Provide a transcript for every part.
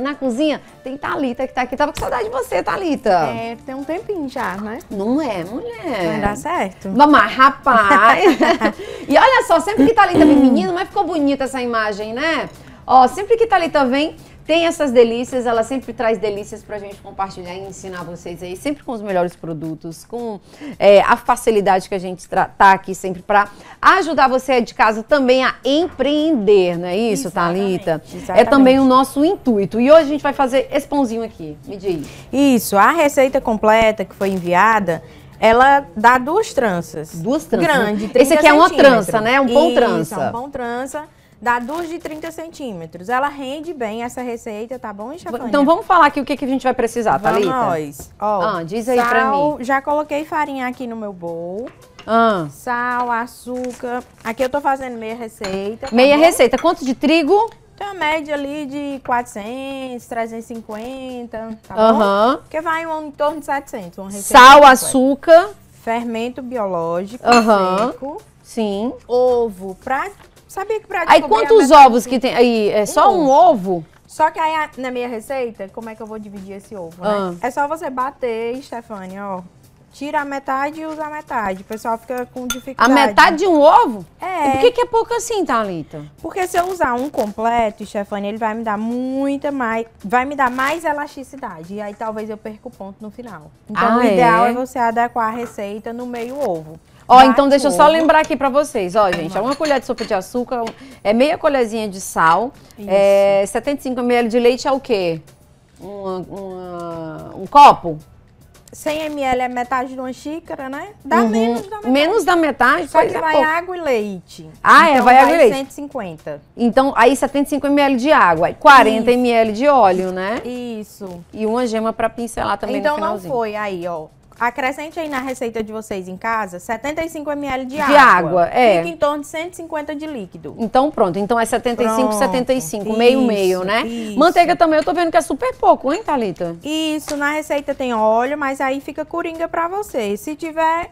Na cozinha tem Thalita que tá aqui. Tava com saudade de você, Thalita. É, tem um tempinho já, né? Não é, mulher. Não dar certo. Vamos, lá, rapaz. e olha só, sempre que Thalita vem menino, mas ficou bonita essa imagem, né? Ó, sempre que Thalita vem, tem essas delícias, ela sempre traz delícias para a gente compartilhar e ensinar vocês aí, sempre com os melhores produtos, com é, a facilidade que a gente tá aqui sempre para ajudar você de casa também a empreender, não é isso, Thalita? É também o nosso intuito. E hoje a gente vai fazer esse pãozinho aqui, me diz. Isso, a receita completa que foi enviada, ela dá duas tranças. Duas tranças. Né? Grande, Esse aqui é uma trança, né? É um pão isso, trança. É um pão trança Dá duas de 30 centímetros. Ela rende bem essa receita, tá bom, Chafania? Então vamos falar aqui o que, que a gente vai precisar, tá, Lita? nós. Ó, ah, diz aí sal, pra mim. Já coloquei farinha aqui no meu bowl. Ah. Sal, açúcar. Aqui eu tô fazendo meia receita. Tá meia bom? receita. Quanto de trigo? Tem uma média ali de 400, 350, tá uhum. bom? Porque vai em torno de 700. Uma Sal, açúcar. Fermento biológico, uhum. seco. Sim. Ovo, pra Sabia que pra Aí quantos ovos que tem? Aí é só um, um ovo? Só que aí na minha receita, como é que eu vou dividir esse ovo, né? ah. É só você bater, Stefania, ó. Tira a metade e usa a metade. O pessoal fica com dificuldade. A metade de um ovo? É. E por que, que é pouco assim, Thalita? Porque se eu usar um completo, Stefania, ele vai me dar muita mais... Vai me dar mais elasticidade. E aí talvez eu perca o ponto no final. Então ah, o ideal é? é você adequar a receita no meio ovo. Ó, Bate então deixa eu só lembrar aqui para vocês, ó, gente, é uma colher de sopa de açúcar, é meia colherzinha de sal, é Isso. é 75 ml de leite é o quê? um copo? 100 ml é metade de uma xícara, né? Dá uhum. menos da metade. Menos da metade? Só que é, vai pouco. água e leite. Ah, é, então, é, vai água e leite. 150. Então, aí 75 ml de água, 40 Isso. ml de óleo, né? Isso. E uma gema para pincelar também então, no finalzinho. Então não foi aí, ó. Acrescente aí na receita de vocês em casa 75 ml de, de água. De água, é. Fica em torno de 150 de líquido. Então pronto, então é 75, pronto, 75, isso, meio, meio, né? Isso. Manteiga também, eu tô vendo que é super pouco, hein, Thalita? Isso, na receita tem óleo, mas aí fica coringa pra vocês. Se tiver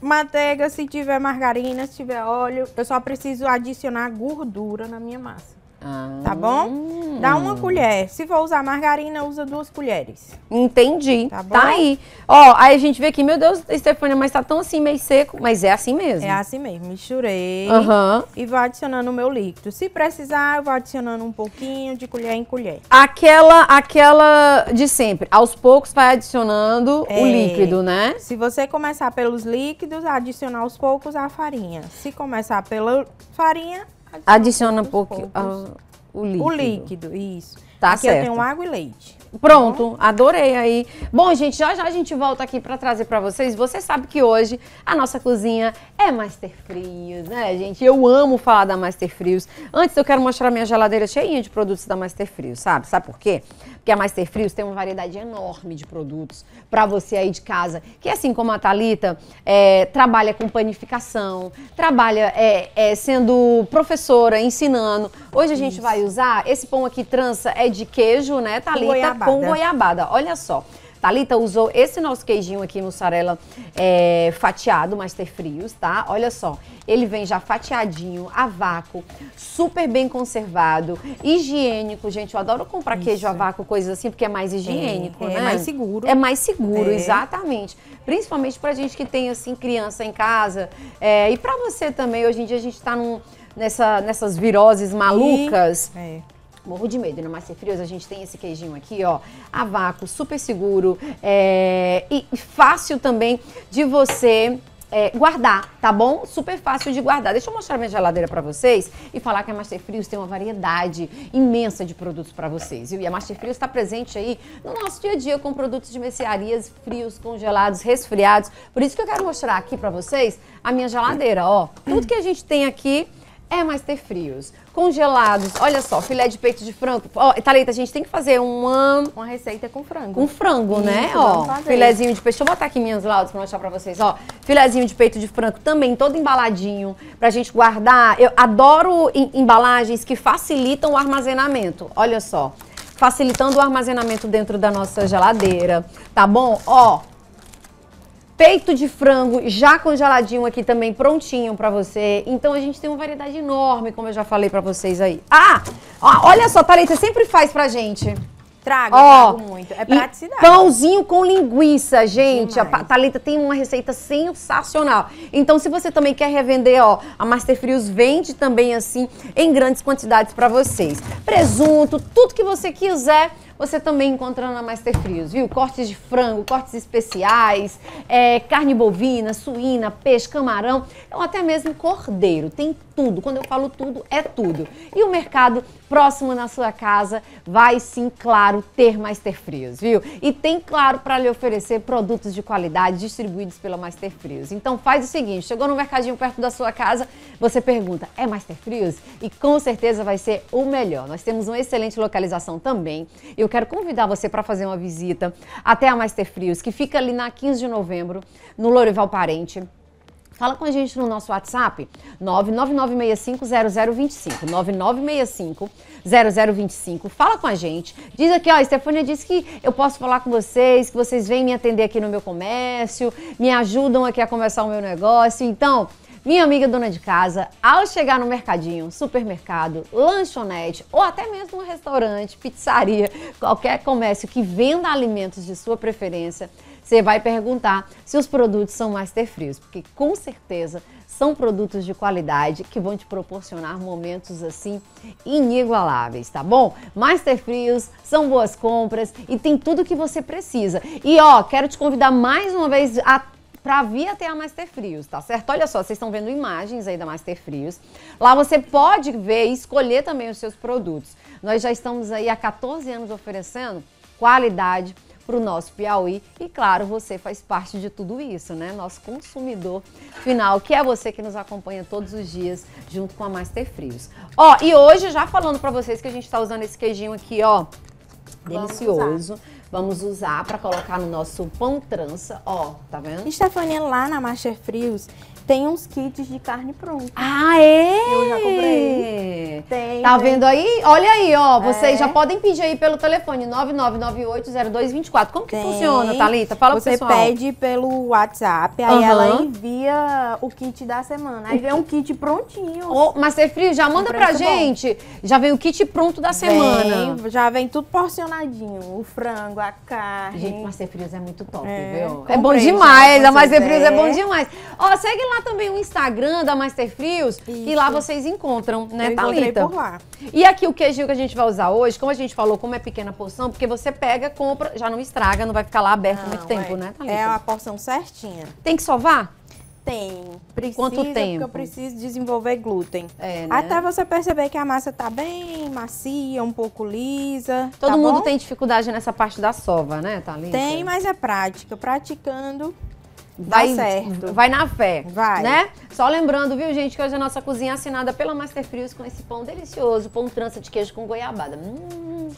manteiga, se tiver margarina, se tiver óleo, eu só preciso adicionar gordura na minha massa. Ah. Tá bom? Dá uma hum. colher. Se for usar margarina, usa duas colheres. Entendi. Tá, tá aí. Ó, aí a gente vê aqui, meu Deus, Estefânia, mas tá tão assim meio seco. Mas é assim mesmo. É assim mesmo. Misturei. Uhum. E vou adicionando o meu líquido. Se precisar, eu vou adicionando um pouquinho de colher em colher. Aquela, aquela de sempre. Aos poucos vai adicionando é. o líquido, né? Se você começar pelos líquidos, adicionar aos poucos a farinha. Se começar pela farinha, Adiciona um pouco ah, o líquido. O líquido, isso. Tá aqui certo. eu tenho água e leite. Pronto, adorei aí. Bom, gente, já já a gente volta aqui para trazer para vocês. Você sabe que hoje a nossa cozinha é Master Frios, né, gente? Eu amo falar da Master Frios. Antes eu quero mostrar minha geladeira cheinha de produtos da Master Frios, sabe? Sabe por quê? Quer é mais ter frios? Tem uma variedade enorme de produtos para você aí de casa. Que é assim como a Thalita, é, trabalha com panificação, trabalha é, é, sendo professora, ensinando. Hoje a gente Isso. vai usar, esse pão aqui trança é de queijo, né, Thalita? Com goiabada. Com goiabada. Olha só. Talita usou esse nosso queijinho aqui, mussarela é, fatiado, master frios, tá? Olha só, ele vem já fatiadinho, a vácuo, super bem conservado, higiênico, gente. Eu adoro comprar Isso. queijo a vácuo, coisas assim, porque é mais é, higiênico, é, né? É mais seguro. É mais seguro, é. exatamente. Principalmente pra gente que tem, assim, criança em casa. É, e pra você também, hoje em dia a gente tá num nessa, nessas viroses malucas. E, é. Morro de medo, não mais ser frios. A gente tem esse queijinho aqui, ó, a vácuo, super seguro é, e fácil também de você é, guardar, tá bom? Super fácil de guardar. Deixa eu mostrar minha geladeira para vocês e falar que a Master Frios tem uma variedade imensa de produtos para vocês. Viu? E a Master Frios está presente aí no nosso dia a dia com produtos de mercearias, frios, congelados, resfriados. Por isso que eu quero mostrar aqui para vocês a minha geladeira, ó. Tudo que a gente tem aqui é mais ter frios. Congelados, olha só, filé de peito de frango. Ó, Thalita, a gente tem que fazer uma... Uma receita com frango. Com um frango, né? Isso, né? Ó, filézinho de peito. Deixa eu botar aqui minhas laudas pra mostrar pra vocês. Ó, filézinho de peito de frango também, todo embaladinho, pra gente guardar. Eu adoro embalagens que facilitam o armazenamento. Olha só facilitando o armazenamento dentro da nossa geladeira, tá bom? Ó, peito de frango já congeladinho aqui também, prontinho para você. Então a gente tem uma variedade enorme, como eu já falei para vocês aí. Ah, ó, olha só, Thalita, sempre faz pra gente. Traga, Oh, trago muito. É praticidade. Pãozinho com linguiça, gente. Demais. A Thalita tem uma receita sensacional. Então, se você também quer revender, ó, a Master Frios vende também assim em grandes quantidades para vocês. Presunto, tudo que você quiser você também encontra na Master Frios, viu? Cortes de frango, cortes especiais, é, carne bovina, suína, peixe, camarão, ou até mesmo cordeiro. Tem tudo. Quando eu falo tudo, é tudo. E o mercado próximo na sua casa vai sim, claro, ter Master Frios, viu? E tem, claro, para lhe oferecer produtos de qualidade distribuídos pela Master Frios. Então faz o seguinte, chegou no mercadinho perto da sua casa, você pergunta, é Master Frios? E com certeza vai ser o melhor. Nós temos uma excelente localização também. Eu quero convidar você para fazer uma visita até a Master Frios, que fica ali na 15 de novembro, no Lorival Parente. Fala com a gente no nosso WhatsApp 999650025, 99650025. Fala com a gente. Diz aqui, ó, Stefania disse que eu posso falar com vocês, que vocês vêm me atender aqui no meu comércio, me ajudam aqui a começar o meu negócio. Então, minha amiga dona de casa, ao chegar no mercadinho, supermercado, lanchonete ou até mesmo um restaurante, pizzaria, qualquer comércio que venda alimentos de sua preferência, você vai perguntar se os produtos são master frios, porque com certeza são produtos de qualidade que vão te proporcionar momentos assim inigualáveis, tá bom? Master frios são boas compras e tem tudo que você precisa. E ó, quero te convidar mais uma vez a para vir até a Master Frios, tá certo? Olha só, vocês estão vendo imagens aí da Master Frios. Lá você pode ver e escolher também os seus produtos. Nós já estamos aí há 14 anos oferecendo qualidade para o nosso Piauí e claro, você faz parte de tudo isso, né? Nosso consumidor final, que é você que nos acompanha todos os dias junto com a Master Frios. Ó, e hoje já falando para vocês que a gente está usando esse queijinho aqui, ó, delicioso. Vamos usar para colocar no nosso pão trança, ó, tá vendo? Estefania, é lá na Master Frios, tem uns kits de carne pronta. Ah, é? Eu já comprei. Tem. Tá vendo aí? Olha aí, ó. É. Vocês é. já podem pedir aí pelo telefone 99980224. Como que tem. funciona, Thalita? Fala Você pro pessoal. Você pede pelo WhatsApp, aí uhum. ela envia o kit da semana. Aí vem um kit prontinho. Oh, mas ser frio, já manda pra gente. Bom. Já vem o kit pronto da semana. Vem, já vem tudo porcionadinho. O frango, a carne. Gente, mas é frio é muito top, é. viu? Comprei, é bom demais. a Master frio é bom demais. Ó, segue lá lá também o Instagram da Master Frios, e lá vocês encontram, né, Eu Thalita? por lá. E aqui o queijinho que a gente vai usar hoje, como a gente falou, como é pequena porção, porque você pega, compra, já não estraga, não vai ficar lá aberto não, muito tempo, é, né, Thalita? É a porção certinha. Tem que sovar? Tem. Precisa, Quanto tempo? eu preciso desenvolver glúten. É, né? Até você perceber que a massa tá bem macia, um pouco lisa. Todo tá mundo bom? tem dificuldade nessa parte da sova, né, Thalita? Tem, mas é prática. Praticando, vai, certo. Vai na fé. Vai. Né? Só lembrando, viu, gente, que hoje a nossa cozinha é assinada pela Master Frios com esse pão delicioso, pão trança de queijo com goiabada. Hum.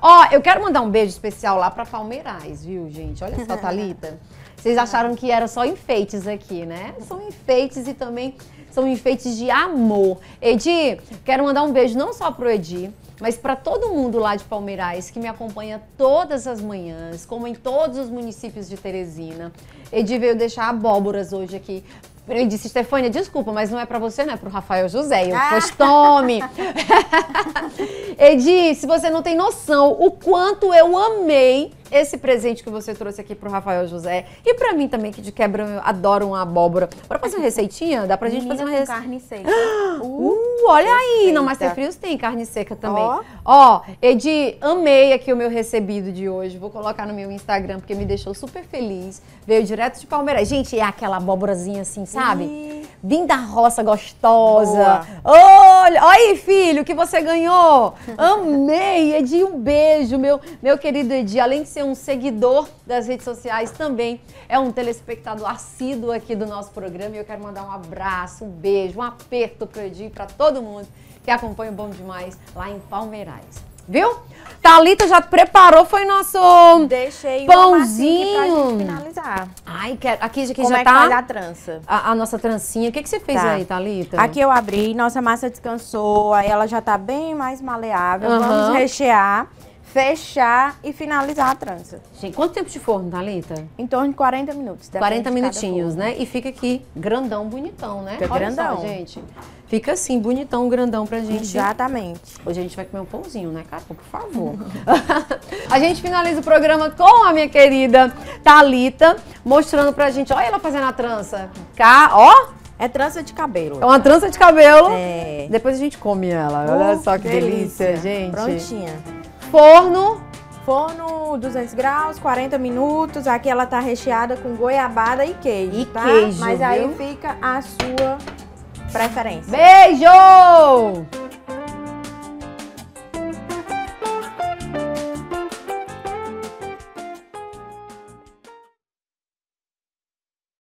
Ó, eu quero mandar um beijo especial lá pra Palmeirais, viu, gente? Olha só, Thalita. Vocês acharam que era só enfeites aqui, né? São enfeites e também são enfeites de amor. Edi, quero mandar um beijo não só pro Edi, mas para todo mundo lá de Palmeiras que me acompanha todas as manhãs, como em todos os municípios de Teresina. Edi veio deixar abóboras hoje aqui ele disse, Stefânia, desculpa, mas não é para você, não é para o Rafael José. Eu, ah. pois tome. Edi, se você não tem noção o quanto eu amei esse presente que você trouxe aqui pro Rafael José e para mim também, que de quebra eu adoro uma abóbora. Bora fazer uma receitinha? Dá pra gente Menina fazer uma receita. carne seca. Uh, uh olha aí! Não, mas frios tem carne seca também. Ó, oh. oh, Edi, amei aqui o meu recebido de hoje. Vou colocar no meu Instagram, porque me deixou super feliz. Veio direto de Palmeiras. Gente, é aquela abóborazinha assim, sabe? Ih. Vim da roça gostosa. Olha, aí, filho, que você ganhou. Amei, Edi, um beijo, meu, meu querido Edi. Além de ser um seguidor das redes sociais, também é um telespectador assíduo aqui do nosso programa. E eu quero mandar um abraço, um beijo, um aperto pro Edi e pra todo mundo que acompanha o Bom Demais lá em Palmeiras. Viu? Thalita já preparou, foi nosso Deixei pãozinho. Deixei pra gente finalizar. Ai, quero, aqui, aqui já é tá... Como é que faz a trança? A, a nossa trancinha. O que, que você fez tá. aí, Thalita? Aqui eu abri, nossa massa descansou, aí ela já tá bem mais maleável. Uhum. Vamos rechear fechar e finalizar a trança. Gente, quanto tempo de forno, Thalita? Em torno de 40 minutos. 40 minutinhos, né? E fica aqui grandão, bonitão, né? Fica Olha grandão. Só, gente. Fica assim, bonitão, grandão pra gente. Exatamente. Hoje a gente vai comer um pãozinho, né, cara? Por favor. a gente finaliza o programa com a minha querida Thalita, mostrando pra gente. Olha ela fazendo a trança. Cá, ó. É trança de cabelo. É uma trança de cabelo. É. Depois a gente come ela. Olha uh, só que delícia, delícia gente. Prontinha. Forno? Forno 200 graus, 40 minutos. Aqui ela tá recheada com goiabada e queijo, e tá? queijo, Mas viu? aí fica a sua preferência. Beijo!